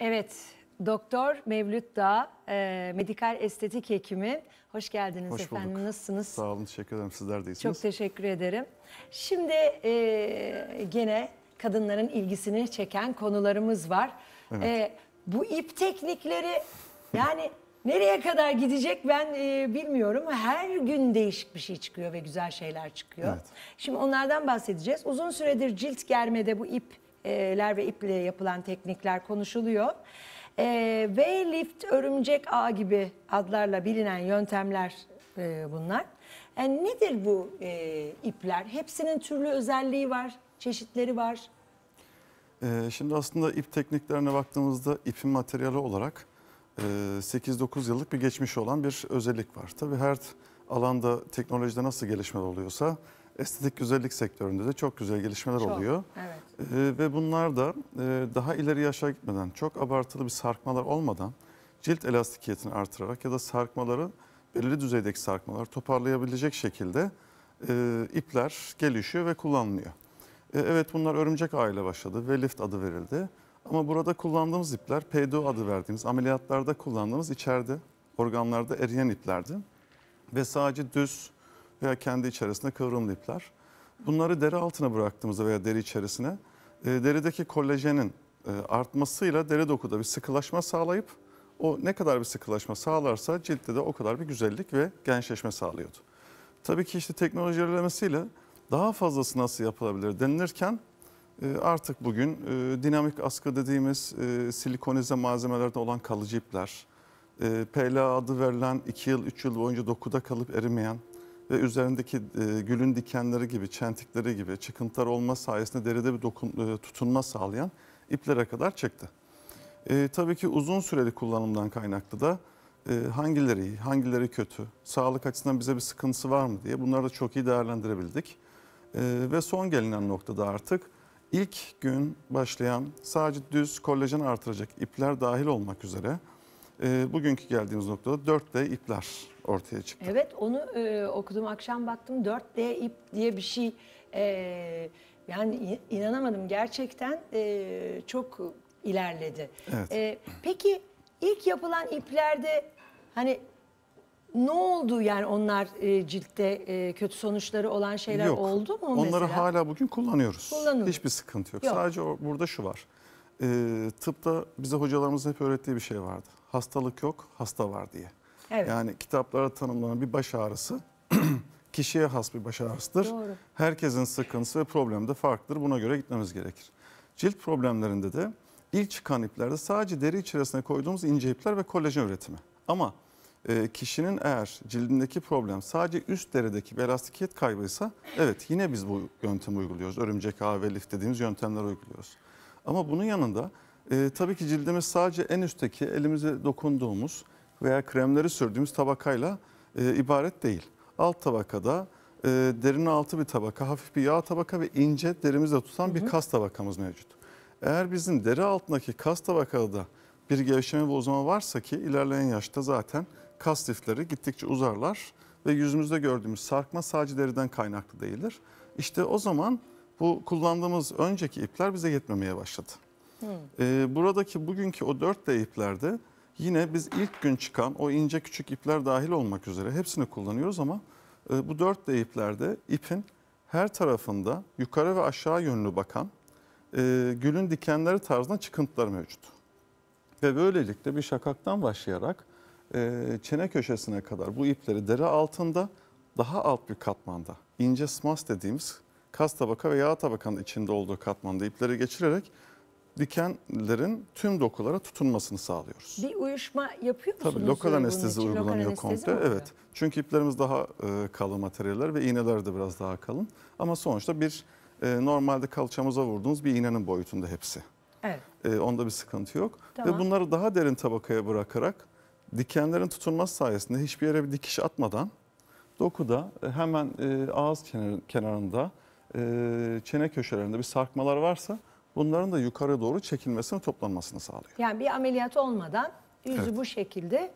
Evet, Doktor Mevlüt Dağ, e, medikal estetik hekimi. Hoş geldiniz Hoş efendim. Bulduk. Nasılsınız? Sağ olun, teşekkür ederim. Sizler de iyisiniz. Çok teşekkür ederim. Şimdi e, gene kadınların ilgisini çeken konularımız var. Evet. E, bu ip teknikleri yani nereye kadar gidecek ben e, bilmiyorum. Her gün değişik bir şey çıkıyor ve güzel şeyler çıkıyor. Evet. Şimdi onlardan bahsedeceğiz. Uzun süredir cilt germede bu ip ler ve iple yapılan teknikler konuşuluyor. E, v lift, örümcek ağ gibi adlarla bilinen yöntemler e, bunlar. Yani nedir bu e, ipler? Hepsinin türlü özelliği var, çeşitleri var. E, şimdi aslında ip tekniklerine baktığımızda ipin materyali olarak e, 8-9 yıllık bir geçmiş olan bir özellik var. Tabii her alanda teknolojide nasıl gelişme oluyorsa estetik güzellik sektöründe de çok güzel gelişmeler çok, oluyor. Evet. Ee, ve bunlar da e, daha ileri yaşa gitmeden, çok abartılı bir sarkmalar olmadan cilt elastikiyetini artırarak ya da sarkmaları belirli düzeydeki sarkmalar toparlayabilecek şekilde e, ipler gelişiyor ve kullanılıyor. E, evet bunlar örümcek aile başladı ve lift adı verildi. Ama burada kullandığımız ipler PDO adı verdiğimiz ameliyatlarda kullandığımız içeride organlarda eriyen iplerdi. Ve sadece düz veya kendi içerisinde kıvrımlı ipler. Bunları deri altına bıraktığımızda veya deri içerisine e, derideki kolajenin e, artmasıyla deri dokuda bir sıkılaşma sağlayıp o ne kadar bir sıkılaşma sağlarsa ciltte de o kadar bir güzellik ve gençleşme sağlıyordu. Tabii ki işte teknoloji ilerlemesiyle daha fazlası nasıl yapılabilir denilirken e, artık bugün dinamik askı dediğimiz silikonize malzemelerde olan kalıcı ipler, PLA adı verilen 2 yıl 3 yıl boyunca dokuda kalıp erimeyen ve üzerindeki e, gülün dikenleri gibi, çentikleri gibi çıkıntılar olma sayesinde deride bir dokun, e, tutunma sağlayan iplere kadar çıktı. E, tabii ki uzun süreli kullanımdan kaynaklı da e, hangileri iyi, hangileri kötü, sağlık açısından bize bir sıkıntısı var mı diye bunları da çok iyi değerlendirebildik. E, ve son gelinen noktada artık ilk gün başlayan sadece düz kolajen artıracak ipler dahil olmak üzere e, bugünkü geldiğimiz noktada 4D ipler ortaya çıktı. Evet onu e, okudum akşam baktım 4D ip diye bir şey e, yani inanamadım gerçekten e, çok ilerledi. Evet. E, peki ilk yapılan iplerde hani ne oldu yani onlar e, ciltte e, kötü sonuçları olan şeyler yok. oldu mu Onları mesela? hala bugün kullanıyoruz. Kullanıyoruz. Hiçbir sıkıntı yok. yok. Sadece o, burada şu var e, tıpta bize hocalarımız hep öğrettiği bir şey vardı. Hastalık yok, hasta var diye. Evet. Yani kitaplara tanımlanan bir baş ağrısı kişiye has bir baş ağrısıdır. Doğru. Herkesin sıkıntısı ve problemi de farklıdır. Buna göre gitmemiz gerekir. Cilt problemlerinde de ilk çıkan iplerde sadece deri içerisine koyduğumuz ince ipler ve kolajen üretimi. Ama e, kişinin eğer cildindeki problem sadece üst derideki bir elastikiyet kaybıysa evet yine biz bu yöntemi uyguluyoruz. Örümcek ağı ve lif dediğimiz yöntemler uyguluyoruz. Ama bunun yanında e, tabii ki cildimiz sadece en üstteki elimize dokunduğumuz veya kremleri sürdüğümüz tabakayla e, ibaret değil. Alt tabakada e, derinin altı bir tabaka, hafif bir yağ tabaka ve ince derimizde tutan hı hı. bir kas tabakamız mevcut. Eğer bizim deri altındaki kas tabakada bir gevşeme bozma varsa ki ilerleyen yaşta zaten kas lifleri gittikçe uzarlar ve yüzümüzde gördüğümüz sarkma sadece deriden kaynaklı değildir. İşte o zaman bu kullandığımız önceki ipler bize yetmemeye başladı. Hmm. Ee, buradaki bugünkü o 4D iplerde yine biz ilk gün çıkan o ince küçük ipler dahil olmak üzere hepsini kullanıyoruz ama e, bu 4D iplerde ipin her tarafında yukarı ve aşağı yönlü bakan e, gülün dikenleri tarzında çıkıntılar mevcut. Ve böylelikle bir şakaktan başlayarak e, çene köşesine kadar bu ipleri dere altında daha alt bir katmanda ince smas dediğimiz kas tabaka ve yağ tabakanın içinde olduğu katmanda ipleri geçirerek dikenlerin tüm dokulara tutunmasını sağlıyoruz. Bir uyuşma yapıyor musunuz? Tabii lokal anestezi uygulanıyor lokal komple. evet. Çünkü iplerimiz daha e, kalın materyaller ve iğneler de biraz daha kalın. Ama sonuçta bir e, normalde kalçamıza vurduğumuz bir iğnenin boyutunda hepsi. Evet. E, onda bir sıkıntı yok. Tamam. Ve bunları daha derin tabakaya bırakarak dikenlerin tutunması sayesinde hiçbir yere bir dikiş atmadan dokuda e, hemen e, ağız kenarında e, çene köşelerinde bir sarkmalar varsa bunların da yukarı doğru çekilmesini toplanmasını sağlıyor. Yani bir ameliyat olmadan yüzü evet. bu şekilde e,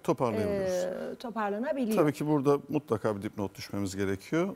toparlanabiliyor. Tabii ki burada mutlaka bir dipnot düşmemiz gerekiyor.